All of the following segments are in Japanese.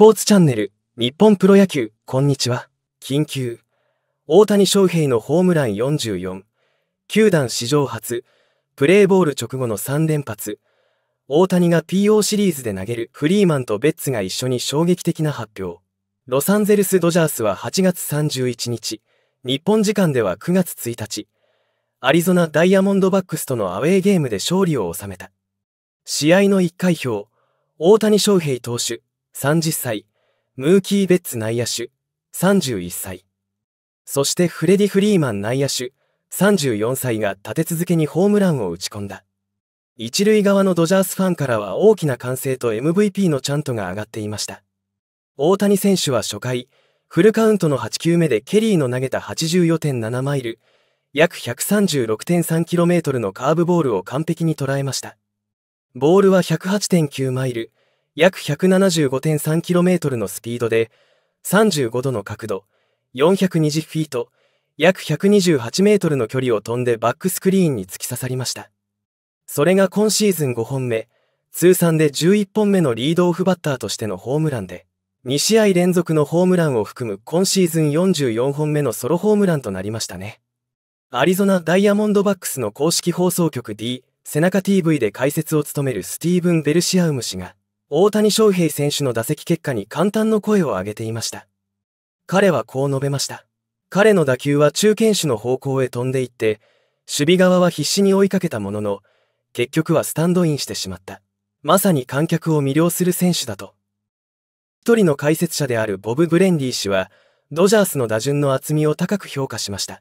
ポーツチャンネル、日本プロ野球、こんにちは。緊急。大谷翔平のホームラン44。球団史上初、プレーボール直後の3連発。大谷が PO シリーズで投げるフリーマンとベッツが一緒に衝撃的な発表。ロサンゼルス・ドジャースは8月31日、日本時間では9月1日、アリゾナ・ダイヤモンドバックスとのアウェーゲームで勝利を収めた。試合の1回表、大谷翔平投手、30歳、ムーキー・ベッツ内野手、31歳。そしてフレディ・フリーマン内野手、34歳が立て続けにホームランを打ち込んだ。一塁側のドジャースファンからは大きな歓声と MVP のチャントが上がっていました。大谷選手は初回、フルカウントの8球目でケリーの投げた84.7マイル、約 136.3km のカーブボールを完璧に捉えました。ボールは108.9マイル、約 175.3km のスピードで、35度の角度、420フィート、約128メートルの距離を飛んでバックスクリーンに突き刺さりました。それが今シーズン5本目、通算で11本目のリードオフバッターとしてのホームランで、2試合連続のホームランを含む今シーズン44本目のソロホームランとなりましたね。アリゾナ・ダイヤモンドバックスの公式放送局 D、背中 TV で解説を務めるスティーブン・ベルシアウム氏が、大谷翔平選手の打席結果に簡単の声を上げていました。彼はこう述べました。彼の打球は中堅手の方向へ飛んでいって、守備側は必死に追いかけたものの、結局はスタンドインしてしまった。まさに観客を魅了する選手だと。一人の解説者であるボブ・ブレンディ氏は、ドジャースの打順の厚みを高く評価しました。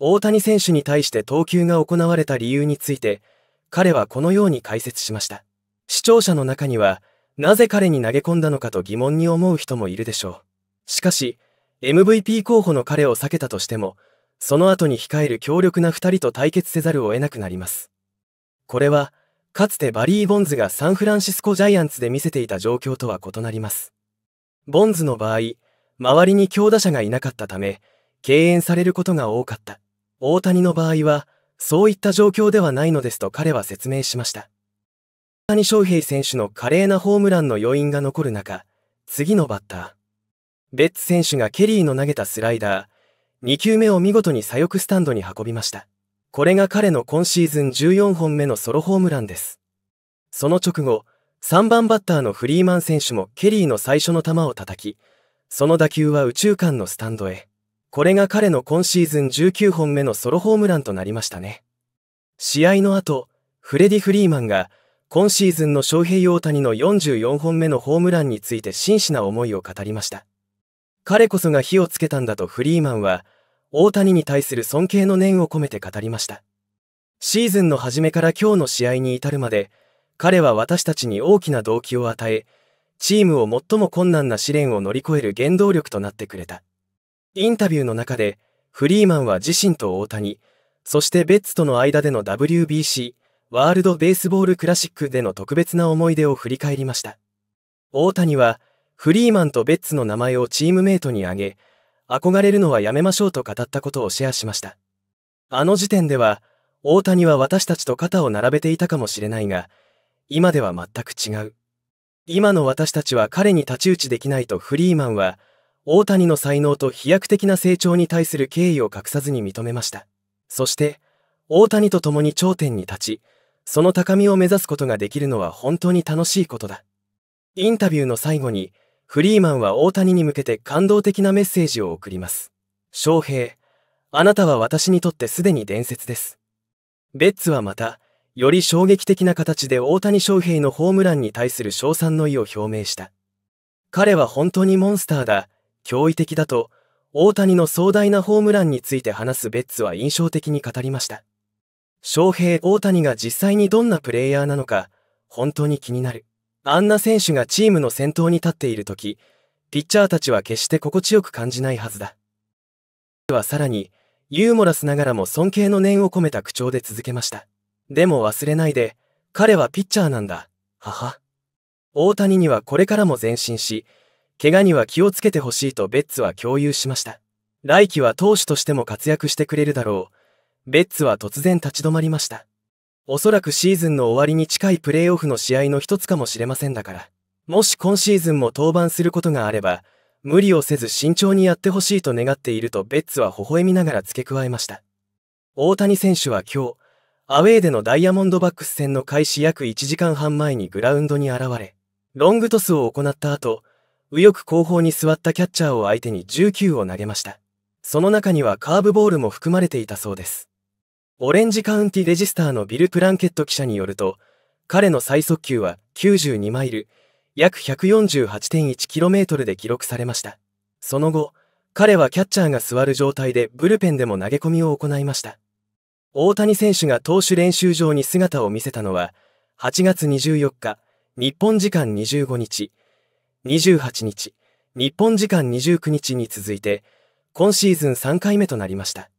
大谷選手に対して投球が行われた理由について、彼はこのように解説しました。視聴者の中には、なぜ彼に投げ込んだのかと疑問に思う人もいるでしょう。しかし、MVP 候補の彼を避けたとしても、その後に控える強力な2人と対決せざるを得なくなります。これは、かつてバリー・ボンズがサンフランシスコ・ジャイアンツで見せていた状況とは異なります。ボンズの場合、周りに強打者がいなかったため、敬遠されることが多かった。大谷の場合は、そういった状況ではないのですと彼は説明しました。谷翔平選手の華麗なホームランの余韻が残る中、次のバッター。ベッツ選手がケリーの投げたスライダー、2球目を見事に左翼スタンドに運びました。これが彼の今シーズン14本目のソロホームランです。その直後、3番バッターのフリーマン選手もケリーの最初の球を叩き、その打球は宇宙間のスタンドへ。これが彼の今シーズン19本目のソロホームランとなりましたね。試合の後、フレディ・フリーマンが、今シーズンの翔平大谷の44本目のホームランについて真摯な思いを語りました。彼こそが火をつけたんだとフリーマンは、大谷に対する尊敬の念を込めて語りました。シーズンの初めから今日の試合に至るまで、彼は私たちに大きな動機を与え、チームを最も困難な試練を乗り越える原動力となってくれた。インタビューの中で、フリーマンは自身と大谷、そしてベッツとの間での WBC、ワールド・ベースボール・クラシックでの特別な思い出を振り返りました。大谷は、フリーマンとベッツの名前をチームメイトに挙げ、憧れるのはやめましょうと語ったことをシェアしました。あの時点では、大谷は私たちと肩を並べていたかもしれないが、今では全く違う。今の私たちは彼に太刀打ちできないとフリーマンは、大谷の才能と飛躍的な成長に対する敬意を隠さずに認めました。そして、大谷と共に頂点に立ち、その高みを目指すことができるのは本当に楽しいことだ。インタビューの最後に、フリーマンは大谷に向けて感動的なメッセージを送ります。翔平、あなたは私にとってすでに伝説です。ベッツはまた、より衝撃的な形で大谷翔平のホームランに対する称賛の意を表明した。彼は本当にモンスターだ、驚異的だと、大谷の壮大なホームランについて話すベッツは印象的に語りました。翔平大谷が実際にどんなプレイヤーなのか、本当に気になる。あんな選手がチームの先頭に立っている時、ピッチャーたちは決して心地よく感じないはずだ。はさらに、ユーモラスながらも尊敬の念を込めた口調で続けました。でも忘れないで、彼はピッチャーなんだ、母。大谷にはこれからも前進し、怪我には気をつけてほしいとベッツは共有しました。来季は投手としても活躍してくれるだろう。ベッツは突然立ち止まりました。おそらくシーズンの終わりに近いプレーオフの試合の一つかもしれませんだから、もし今シーズンも登板することがあれば、無理をせず慎重にやってほしいと願っているとベッツは微笑みながら付け加えました。大谷選手は今日、アウェーでのダイヤモンドバックス戦の開始約1時間半前にグラウンドに現れ、ロングトスを行った後、右翼後方に座ったキャッチャーを相手に19を投げました。その中にはカーブボールも含まれていたそうです。オレンジカウンティレジスターのビル・プランケット記者によると、彼の最速球は92マイル、約 148.1km で記録されました。その後、彼はキャッチャーが座る状態でブルペンでも投げ込みを行いました。大谷選手が投手練習場に姿を見せたのは、8月24日、日本時間25日、28日、日本時間29日に続いて、今シーズン3回目となりました。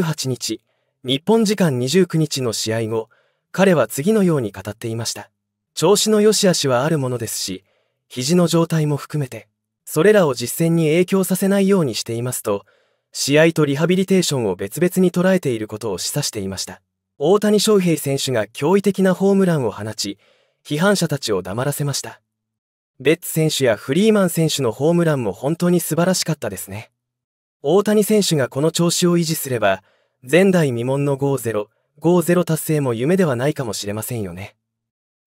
18日、日本時間29日の試合後、彼は次のように語っていました。調子の良し悪しはあるものですし、肘の状態も含めて、それらを実践に影響させないようにしていますと、試合とリハビリテーションを別々に捉えていることを示唆していました。大谷翔平選手が驚異的なホームランを放ち、批判者たちを黙らせました。ベッツ選手やフリーマン選手のホームランも本当に素晴らしかったですね。大谷選手がこの調子を維持すれば、前代未聞の50、50達成も夢ではないかもしれませんよね。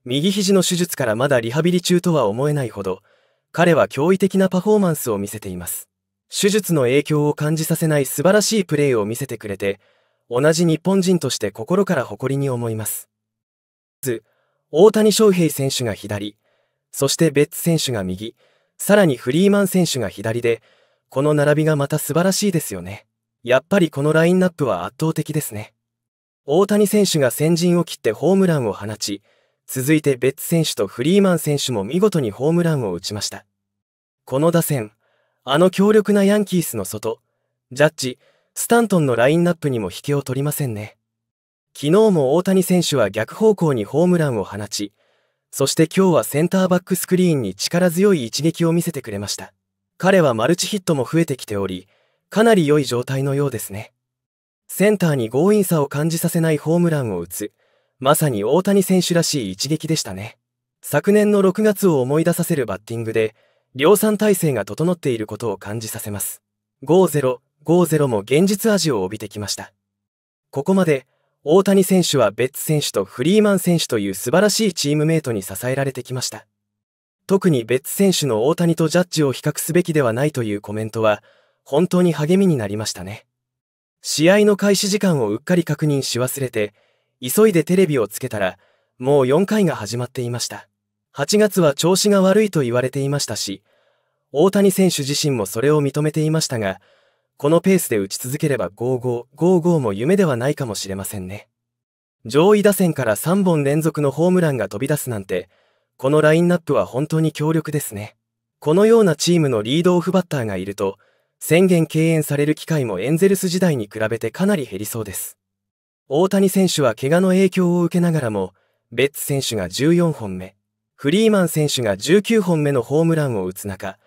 右肘の手術からまだリハビリ中とは思えないほど、彼は驚異的なパフォーマンスを見せています。手術の影響を感じさせない素晴らしいプレーを見せてくれて、同じ日本人として心から誇りに思います。ず、大谷翔平選手が左、そしてベッツ選手が右、さらにフリーマン選手が左で、この並びがまた素晴らしいですよね。やっぱりこのラインナップは圧倒的ですね。大谷選手が先陣を切ってホームランを放ち、続いてベッツ選手とフリーマン選手も見事にホームランを打ちました。この打線、あの強力なヤンキースの外、ジャッジ、スタントンのラインナップにも引けを取りませんね。昨日も大谷選手は逆方向にホームランを放ち、そして今日はセンターバックスクリーンに力強い一撃を見せてくれました。彼はマルチヒットも増えてきており、かなり良い状態のようですね。センターに強引さを感じさせないホームランを打つ、まさに大谷選手らしい一撃でしたね。昨年の6月を思い出させるバッティングで、量産体制が整っていることを感じさせます。5-0、5-0も現実味を帯びてきました。ここまで、大谷選手はベッツ選手とフリーマン選手という素晴らしいチームメイトに支えられてきました。特にベッツ選手の大谷とジャッジを比較すべきではないというコメントは、本当に励みになりましたね。試合の開始時間をうっかり確認し忘れて、急いでテレビをつけたら、もう4回が始まっていました。8月は調子が悪いと言われていましたし、大谷選手自身もそれを認めていましたが、このペースで打ち続ければ5-5、5-5も夢ではないかもしれませんね。上位打線から3本連続のホームランが飛び出すなんて、このラインナップは本当に強力ですね。このようなチームのリードオフバッターがいると、宣言敬遠される機会もエンゼルス時代に比べてかなり減りそうです。大谷選手は怪我の影響を受けながらも、ベッツ選手が14本目、フリーマン選手が19本目のホームランを打つ中、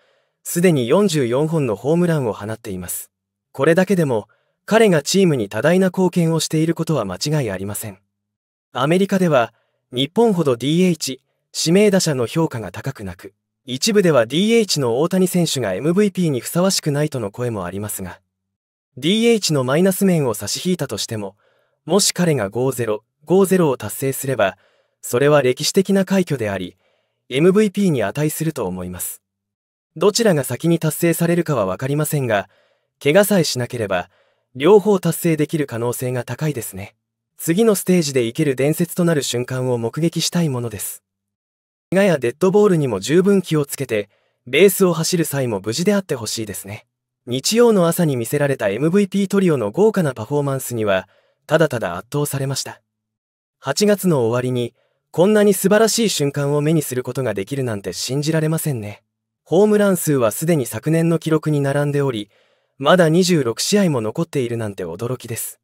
すでに44本のホームランを放っています。これだけでも、彼がチームに多大な貢献をしていることは間違いありません。アメリカでは、日本ほど DH、指名打者の評価が高くなく、一部では DH の大谷選手が MVP にふさわしくないとの声もありますが、DH のマイナス面を差し引いたとしても、もし彼が5-0、5-0を達成すれば、それは歴史的な快挙であり、MVP に値すると思います。どちらが先に達成されるかはわかりませんが、怪我さえしなければ、両方達成できる可能性が高いですね。次のステージで生ける伝説となる瞬間を目撃したいものです。怪我やデッドボールにも十分気をつけて、ベースを走る際も無事であってほしいですね。日曜の朝に見せられた MVP トリオの豪華なパフォーマンスには、ただただ圧倒されました。8月の終わりに、こんなに素晴らしい瞬間を目にすることができるなんて信じられませんね。ホームラン数はすでに昨年の記録に並んでおり、まだ26試合も残っているなんて驚きです。